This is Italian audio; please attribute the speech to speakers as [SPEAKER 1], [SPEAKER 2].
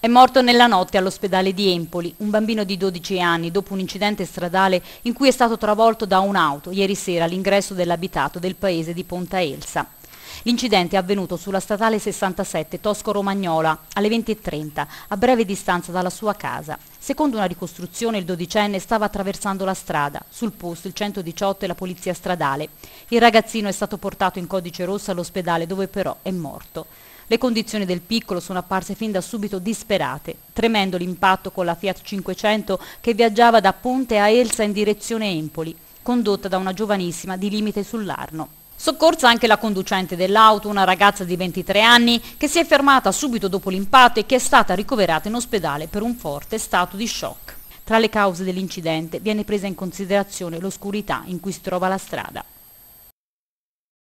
[SPEAKER 1] È morto nella notte all'ospedale di Empoli un bambino di 12 anni dopo un incidente stradale in cui è stato travolto da un'auto ieri sera all'ingresso dell'abitato del paese di Ponta Elsa. L'incidente è avvenuto sulla statale 67 Tosco-Romagnola alle 20.30, a breve distanza dalla sua casa. Secondo una ricostruzione il dodicenne stava attraversando la strada, sul posto il 118 e la polizia stradale. Il ragazzino è stato portato in codice rosso all'ospedale dove però è morto. Le condizioni del piccolo sono apparse fin da subito disperate, tremendo l'impatto con la Fiat 500 che viaggiava da Ponte a Elsa in direzione Empoli, condotta da una giovanissima di limite sull'Arno. Soccorsa anche la conducente dell'auto, una ragazza di 23 anni, che si è fermata subito dopo l'impatto e che è stata ricoverata in ospedale per un forte stato di shock. Tra le cause dell'incidente viene presa in considerazione l'oscurità in cui si trova la strada.